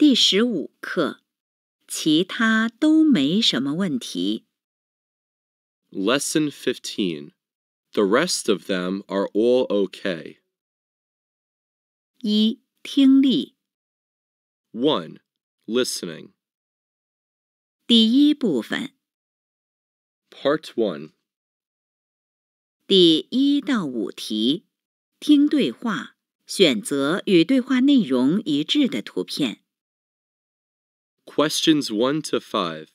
第十五课，其他都没什么问题。Lesson fifteen, the rest of them are all okay. 一听力。One listening. 第一部分。p a r t one. 第一到五题，听对话，选择与对话内容一致的图片。Questions 1 to 5.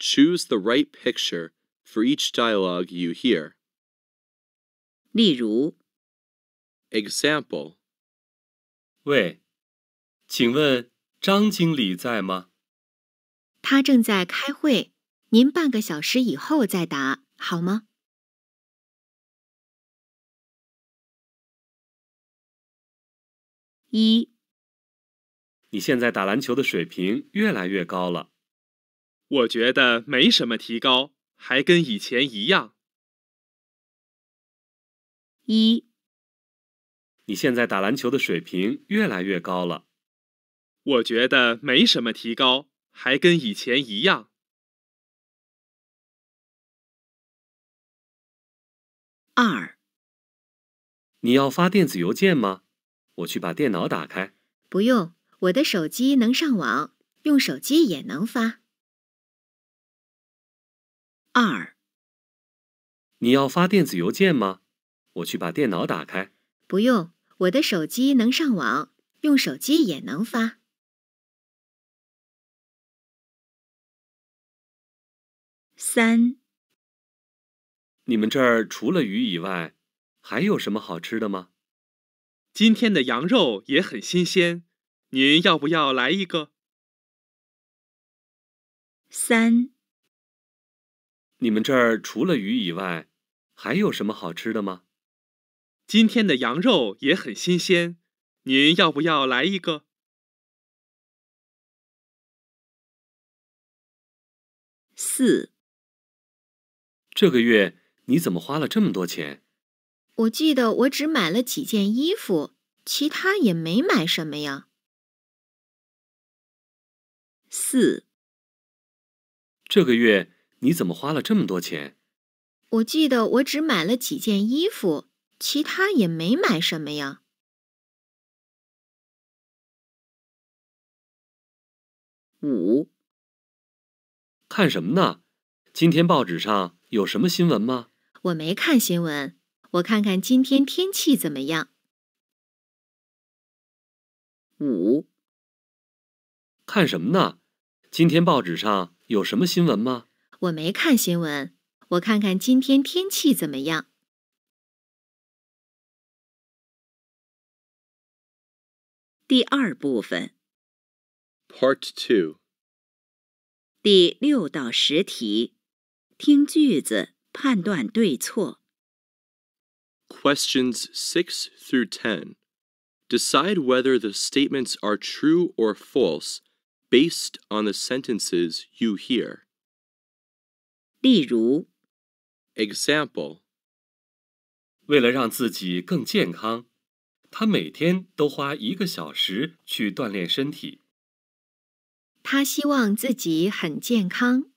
Choose the right picture for each dialogue you hear. 例如 Example 喂，请问张经理在吗？他正在开会，您半个小时以后再答好吗？一你现在打篮球的水平越来越高了，我觉得没什么提高，还跟以前一样。一，你现在打篮球的水平越来越高了，我觉得没什么提高，还跟以前一样。二，你要发电子邮件吗？我去把电脑打开。不用。我的手机能上网，用手机也能发。二，你要发电子邮件吗？我去把电脑打开。不用，我的手机能上网，用手机也能发。三，你们这儿除了鱼以外，还有什么好吃的吗？今天的羊肉也很新鲜。您要不要来一个三？你们这儿除了鱼以外，还有什么好吃的吗？今天的羊肉也很新鲜，您要不要来一个四？这个月你怎么花了这么多钱？我记得我只买了几件衣服，其他也没买什么呀。四，这个月你怎么花了这么多钱？我记得我只买了几件衣服，其他也没买什么呀。五，看什么呢？今天报纸上有什么新闻吗？我没看新闻，我看看今天天气怎么样。五。看什么呢？今天报纸上有什么新闻吗？我没看新闻，我看看今天天气怎么样。第二部分，Part Two，第六到十题，听句子判断对错。Questions six through ten, decide whether the statements are true or false. Based on the sentences you hear，例如，example，为了让自己更健康，他每天都花一个小时去锻炼身体。他希望自己很健康。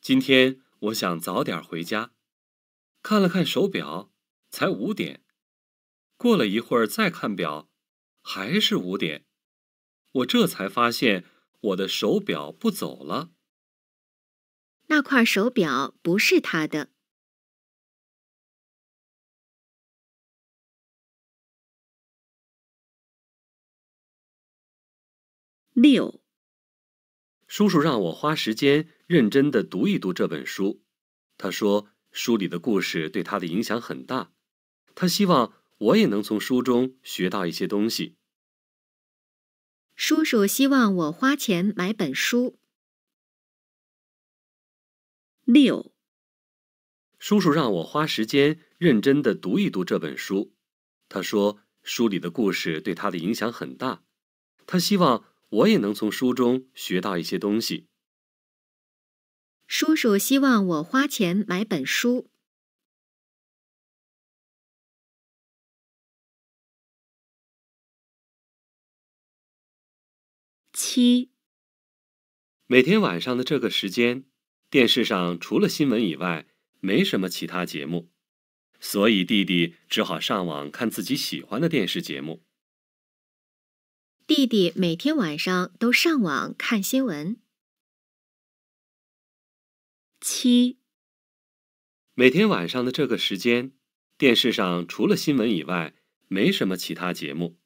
今天我想早点回家。看了看手表，才五点。过了一会儿再看表，还是五点。我这才发现我的手表不走了。那块手表不是他的。六，叔叔让我花时间认真的读一读这本书，他说。书里的故事对他的影响很大，他希望我也能从书中学到一些东西。叔叔希望我花钱买本书。六，叔叔让我花时间认真的读一读这本书，他说书里的故事对他的影响很大，他希望我也能从书中学到一些东西。叔叔希望我花钱买本书。七。每天晚上的这个时间，电视上除了新闻以外，没什么其他节目，所以弟弟只好上网看自己喜欢的电视节目。弟弟每天晚上都上网看新闻。七。每天晚上的这个时间，电视上除了新闻以外，没什么其他节目，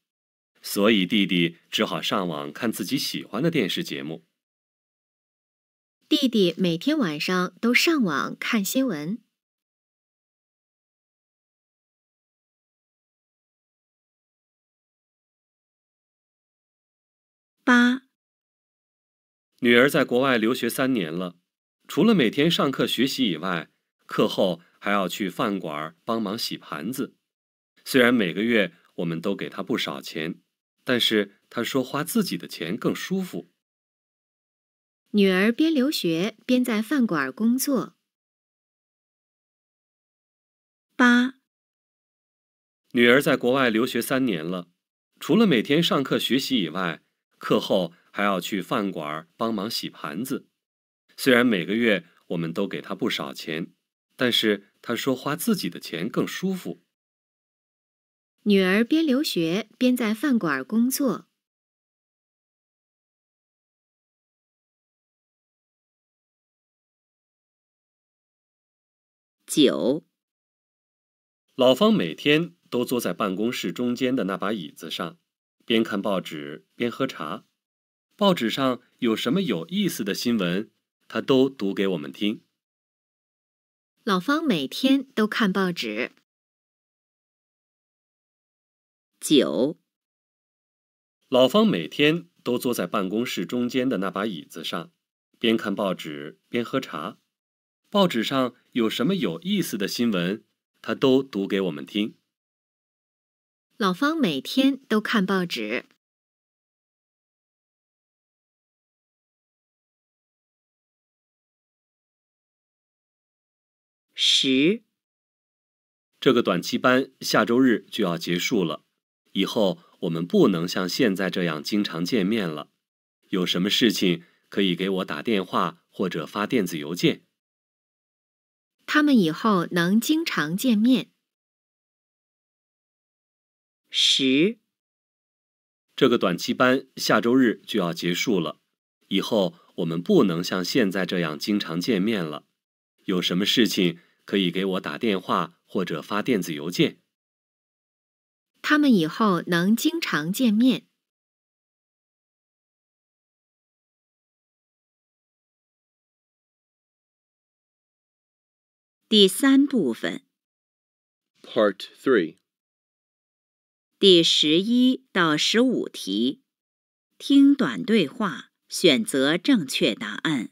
所以弟弟只好上网看自己喜欢的电视节目。弟弟每天晚上都上网看新闻。八。女儿在国外留学三年了。除了每天上课学习以外，课后还要去饭馆帮忙洗盘子。虽然每个月我们都给他不少钱，但是他说花自己的钱更舒服。女儿边留学边在饭馆工作。八。女儿在国外留学三年了，除了每天上课学习以外，课后还要去饭馆帮忙洗盘子。虽然每个月我们都给他不少钱，但是他说花自己的钱更舒服。女儿边留学边在饭馆工作。九，老方每天都坐在办公室中间的那把椅子上，边看报纸边喝茶，报纸上有什么有意思的新闻。他都读给我们听。老方每天都看报纸。九。老方每天都坐在办公室中间的那把椅子上，边看报纸边喝茶。报纸上有什么有意思的新闻，他都读给我们听。老方每天都看报纸。十，这个短期班下周日就要结束了，以后我们不能像现在这样经常见面了。有什么事情可以给我打电话或者发电子邮件？他们以后能经常见面。十，这个短期班下周日就要结束了，以后我们不能像现在这样经常见面了。有什么事情？可以给我打电话或者发电子邮件。他们以后能经常见面。第三部分，Part Three，第十一到十五题，听短对话，选择正确答案。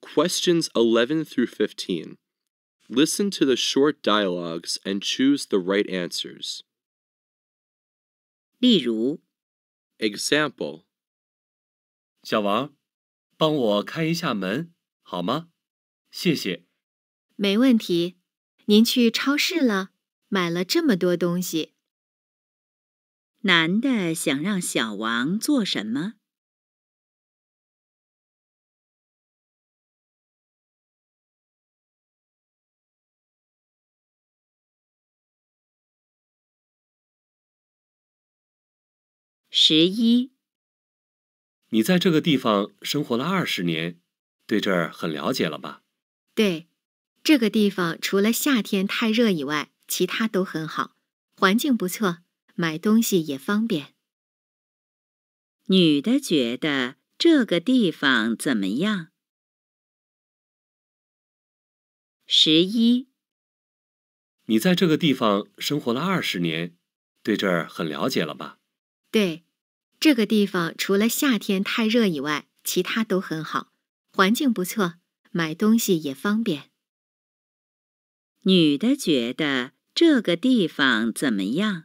Questions eleven through fifteen。Listen to the short dialogues and choose the right answers. 例如 Example 小王，帮我开一下门好吗？谢谢。没问题。您去超市了，买了这么多东西。男的想让小王做什么？十一，你在这个地方生活了二十年，对这儿很了解了吧？对，这个地方除了夏天太热以外，其他都很好，环境不错，买东西也方便。女的觉得这个地方怎么样？十一，你在这个地方生活了二十年，对这儿很了解了吧？对。这个地方除了夏天太热以外，其他都很好，环境不错，买东西也方便。女的觉得这个地方怎么样？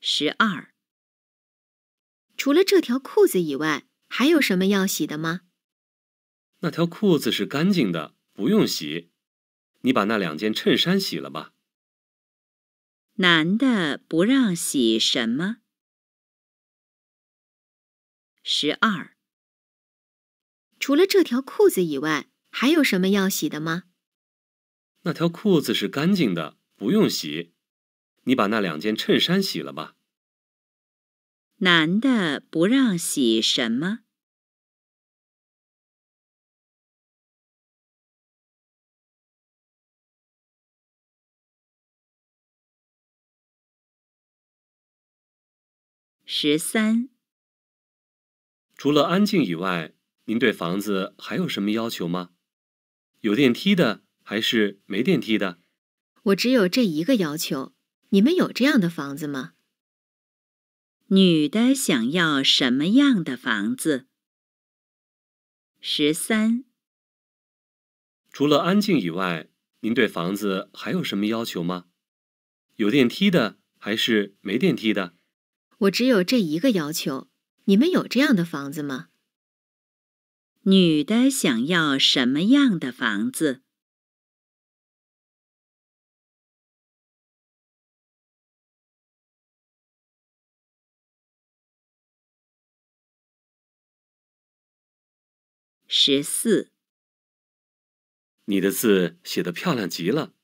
十二。除了这条裤子以外，还有什么要洗的吗？那条裤子是干净的，不用洗。你把那两件衬衫洗了吧。男的不让洗什么？十二。除了这条裤子以外，还有什么要洗的吗？那条裤子是干净的，不用洗。你把那两件衬衫洗了吧。男的不让洗什么？十三，除了安静以外，您对房子还有什么要求吗？有电梯的还是没电梯的？我只有这一个要求，你们有这样的房子吗？女的想要什么样的房子？十三，除了安静以外，您对房子还有什么要求吗？有电梯的还是没电梯的？我只有这一个要求，你们有这样的房子吗？女的想要什么样的房子？十四。你的字写的漂亮极了，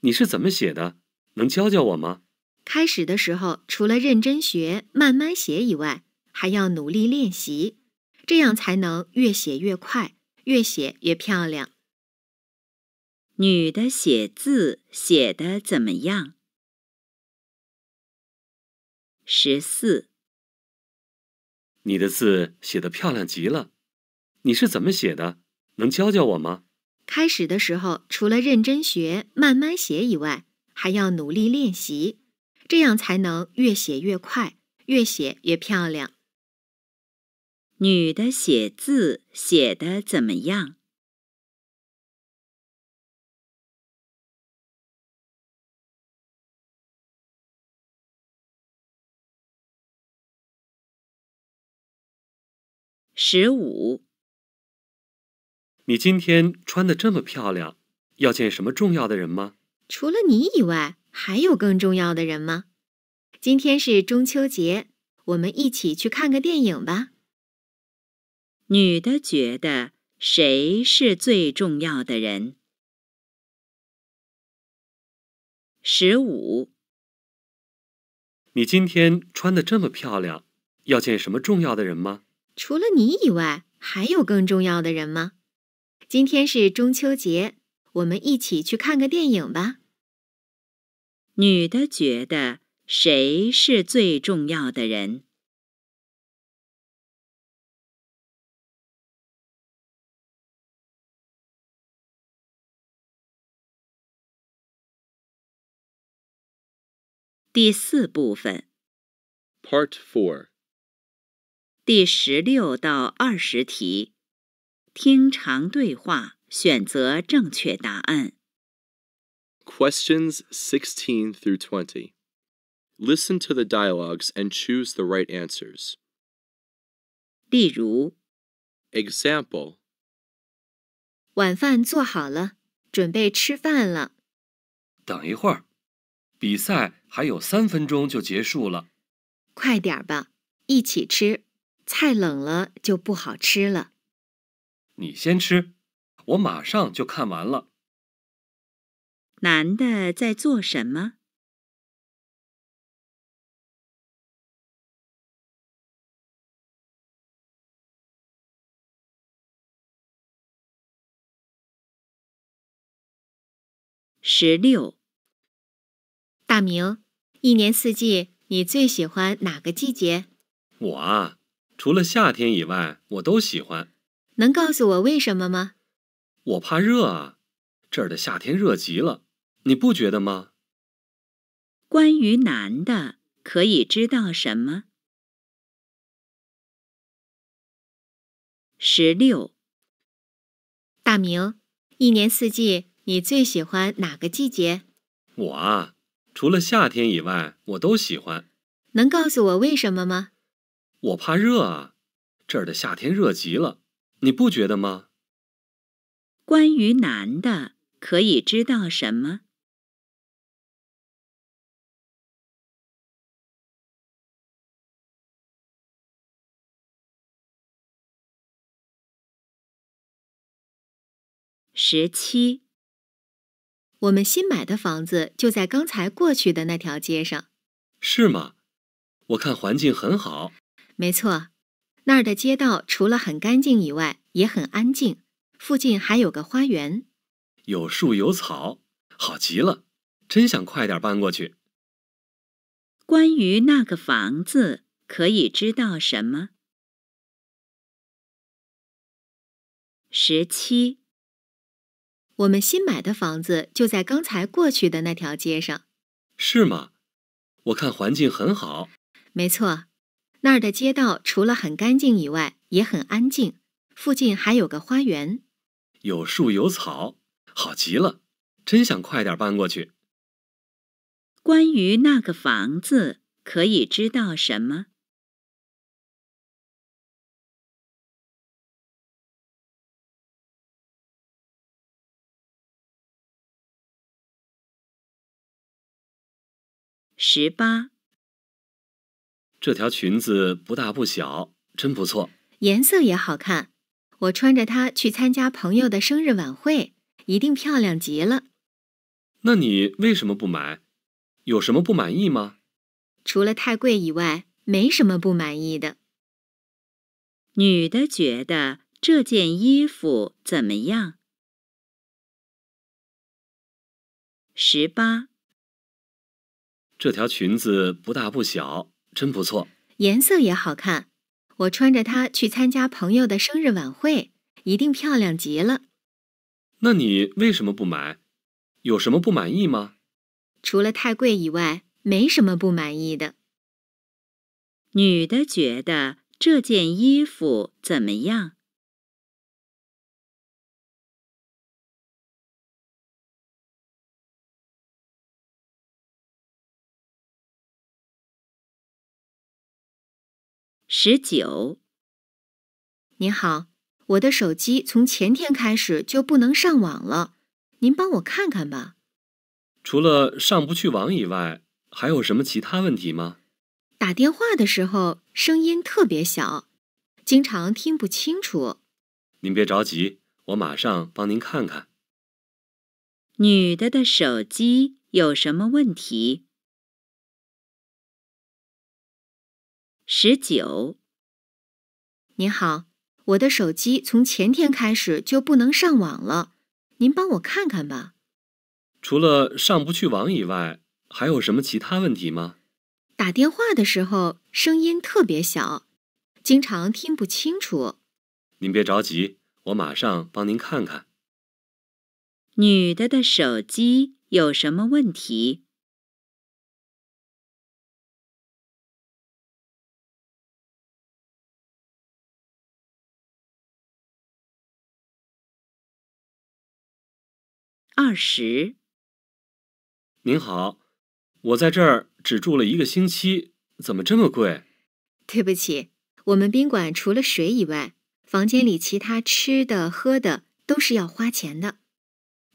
你是怎么写的？能教教我吗？开始的时候，除了认真学、慢慢写以外，还要努力练习，这样才能越写越快，越写越漂亮。女的写字写的怎么样？十四，你的字写的漂亮极了，你是怎么写的？能教教我吗？开始的时候，除了认真学、慢慢写以外，还要努力练习。这样才能越写越快，越写越漂亮。女的写字写的怎么样？十五。你今天穿的这么漂亮，要见什么重要的人吗？除了你以外。还有更重要的人吗？今天是中秋节，我们一起去看个电影吧。女的觉得谁是最重要的人？十五，你今天穿的这么漂亮，要见什么重要的人吗？除了你以外，还有更重要的人吗？今天是中秋节，我们一起去看个电影吧。女的觉得谁是最重要的人？第四部分，Part Four，第十六到二十题，听长对话，选择正确答案。Questions 16 through 20. Listen to the dialogues and choose the right answers. 例如 Example 晚饭做好了，准备吃饭了。等一会儿，比赛还有三分钟就结束了。快点儿吧，一起吃。菜冷了就不好吃了。你先吃，我马上就看完了。男的在做什么？十六。大明，一年四季，你最喜欢哪个季节？我啊，除了夏天以外，我都喜欢。能告诉我为什么吗？我怕热啊，这儿的夏天热极了。你不觉得吗？关于男的，可以知道什么？十六，大明，一年四季，你最喜欢哪个季节？我啊，除了夏天以外，我都喜欢。能告诉我为什么吗？我怕热啊，这儿的夏天热极了，你不觉得吗？关于男的，可以知道什么？十七，我们新买的房子就在刚才过去的那条街上，是吗？我看环境很好。没错，那儿的街道除了很干净以外，也很安静。附近还有个花园，有树有草，好极了，真想快点搬过去。关于那个房子，可以知道什么？十七。我们新买的房子就在刚才过去的那条街上，是吗？我看环境很好。没错，那儿的街道除了很干净以外，也很安静。附近还有个花园，有树有草，好极了！真想快点搬过去。关于那个房子，可以知道什么？十八，这条裙子不大不小，真不错，颜色也好看。我穿着它去参加朋友的生日晚会，一定漂亮极了。那你为什么不买？有什么不满意吗？除了太贵以外，没什么不满意的。女的觉得这件衣服怎么样？十八。这条裙子不大不小，真不错，颜色也好看。我穿着它去参加朋友的生日晚会，一定漂亮极了。那你为什么不买？有什么不满意吗？除了太贵以外，没什么不满意的。女的觉得这件衣服怎么样？十九，您好，我的手机从前天开始就不能上网了，您帮我看看吧。除了上不去网以外，还有什么其他问题吗？打电话的时候声音特别小，经常听不清楚。您别着急，我马上帮您看看。女的的手机有什么问题？十九，您好，我的手机从前天开始就不能上网了，您帮我看看吧。除了上不去网以外，还有什么其他问题吗？打电话的时候声音特别小，经常听不清楚。您别着急，我马上帮您看看。女的的手机有什么问题？二十。您好，我在这儿只住了一个星期，怎么这么贵？对不起，我们宾馆除了水以外，房间里其他吃的喝的都是要花钱的。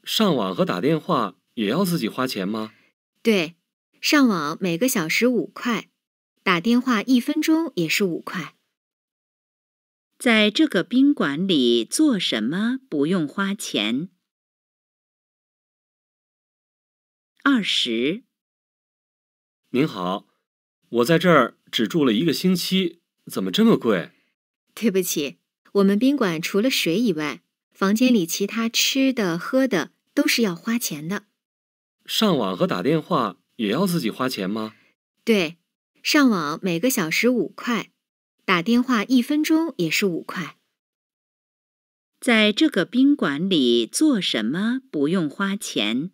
上网和打电话也要自己花钱吗？对，上网每个小时五块，打电话一分钟也是五块。在这个宾馆里做什么不用花钱？二十。您好，我在这儿只住了一个星期，怎么这么贵？对不起，我们宾馆除了水以外，房间里其他吃的喝的都是要花钱的。上网和打电话也要自己花钱吗？对，上网每个小时五块，打电话一分钟也是五块。在这个宾馆里做什么不用花钱？